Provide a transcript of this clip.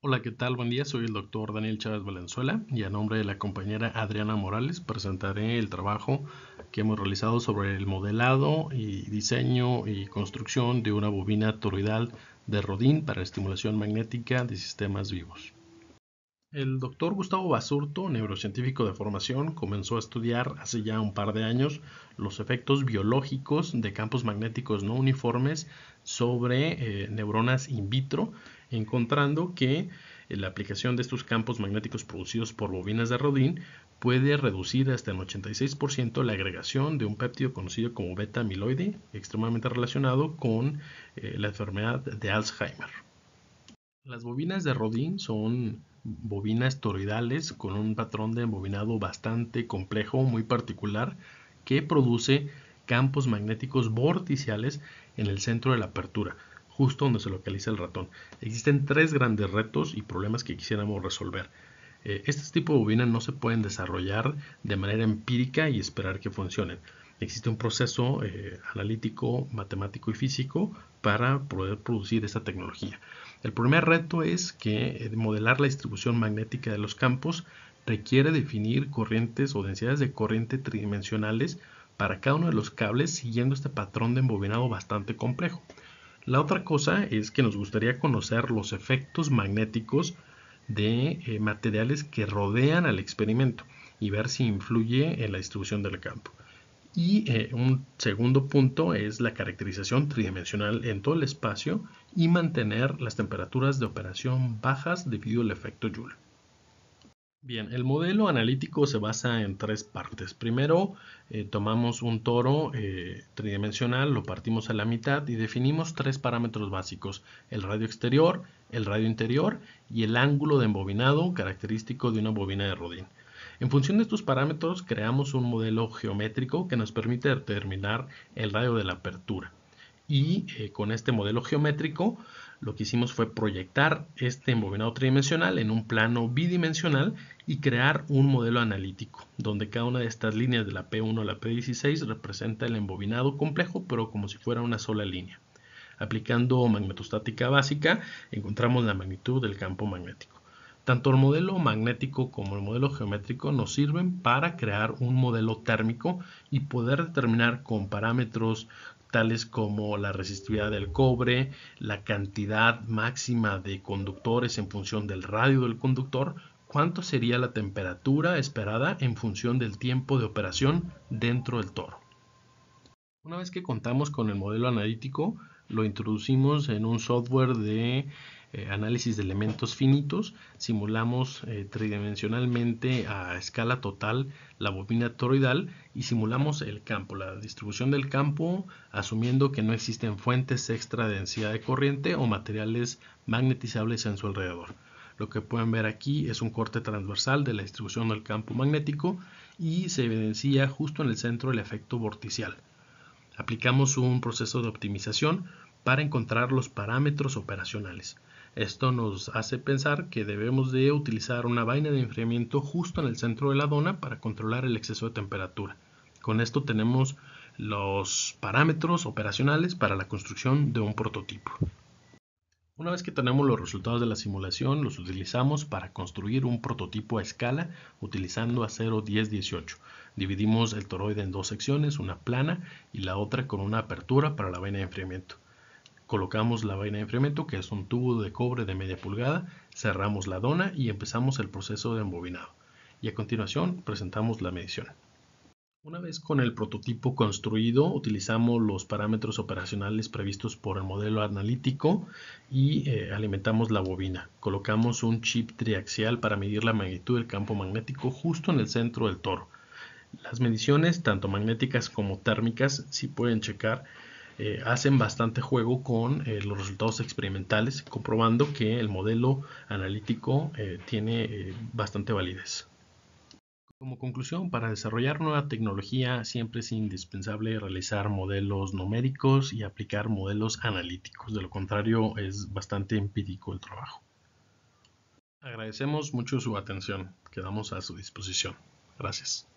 Hola, ¿qué tal? Buen día, soy el doctor Daniel Chávez Valenzuela y a nombre de la compañera Adriana Morales presentaré el trabajo que hemos realizado sobre el modelado y diseño y construcción de una bobina toroidal de rodín para estimulación magnética de sistemas vivos. El doctor Gustavo Basurto, neurocientífico de formación, comenzó a estudiar hace ya un par de años los efectos biológicos de campos magnéticos no uniformes sobre eh, neuronas in vitro, encontrando que eh, la aplicación de estos campos magnéticos producidos por bobinas de rodín puede reducir hasta el 86% la agregación de un péptido conocido como beta amiloide, extremadamente relacionado con eh, la enfermedad de Alzheimer. Las bobinas de rodín son bobinas toroidales con un patrón de embobinado bastante complejo, muy particular, que produce campos magnéticos vorticiales en el centro de la apertura, justo donde se localiza el ratón. Existen tres grandes retos y problemas que quisiéramos resolver. Eh, este tipo de bobinas no se pueden desarrollar de manera empírica y esperar que funcionen. Existe un proceso eh, analítico, matemático y físico para poder producir esta tecnología. El primer reto es que eh, modelar la distribución magnética de los campos requiere definir corrientes o densidades de corriente tridimensionales para cada uno de los cables siguiendo este patrón de embobinado bastante complejo. La otra cosa es que nos gustaría conocer los efectos magnéticos de eh, materiales que rodean al experimento y ver si influye en la distribución del campo. Y eh, un segundo punto es la caracterización tridimensional en todo el espacio y mantener las temperaturas de operación bajas debido al efecto Joule. Bien, el modelo analítico se basa en tres partes. Primero, eh, tomamos un toro eh, tridimensional, lo partimos a la mitad y definimos tres parámetros básicos, el radio exterior, el radio interior y el ángulo de embobinado característico de una bobina de rodín. En función de estos parámetros creamos un modelo geométrico que nos permite determinar el radio de la apertura. Y eh, con este modelo geométrico lo que hicimos fue proyectar este embobinado tridimensional en un plano bidimensional y crear un modelo analítico, donde cada una de estas líneas de la P1 a la P16 representa el embobinado complejo, pero como si fuera una sola línea. Aplicando magnetostática básica, encontramos la magnitud del campo magnético. Tanto el modelo magnético como el modelo geométrico nos sirven para crear un modelo térmico y poder determinar con parámetros tales como la resistividad del cobre, la cantidad máxima de conductores en función del radio del conductor, cuánto sería la temperatura esperada en función del tiempo de operación dentro del toro. Una vez que contamos con el modelo analítico, lo introducimos en un software de eh, análisis de elementos finitos, simulamos eh, tridimensionalmente a escala total la bobina toroidal y simulamos el campo, la distribución del campo, asumiendo que no existen fuentes extra de densidad de corriente o materiales magnetizables en su alrededor. Lo que pueden ver aquí es un corte transversal de la distribución del campo magnético y se evidencia justo en el centro el efecto vorticial. Aplicamos un proceso de optimización para encontrar los parámetros operacionales. Esto nos hace pensar que debemos de utilizar una vaina de enfriamiento justo en el centro de la dona para controlar el exceso de temperatura. Con esto tenemos los parámetros operacionales para la construcción de un prototipo. Una vez que tenemos los resultados de la simulación, los utilizamos para construir un prototipo a escala utilizando acero 1018. Dividimos el toroide en dos secciones, una plana y la otra con una apertura para la vaina de enfriamiento. Colocamos la vaina de enfriamiento, que es un tubo de cobre de media pulgada, cerramos la dona y empezamos el proceso de embobinado. Y a continuación presentamos la medición. Una vez con el prototipo construido, utilizamos los parámetros operacionales previstos por el modelo analítico y eh, alimentamos la bobina. Colocamos un chip triaxial para medir la magnitud del campo magnético justo en el centro del toro. Las mediciones, tanto magnéticas como térmicas, si pueden checar, eh, hacen bastante juego con eh, los resultados experimentales, comprobando que el modelo analítico eh, tiene bastante validez. Como conclusión, para desarrollar nueva tecnología siempre es indispensable realizar modelos numéricos y aplicar modelos analíticos, de lo contrario es bastante empírico el trabajo. Agradecemos mucho su atención, quedamos a su disposición. Gracias.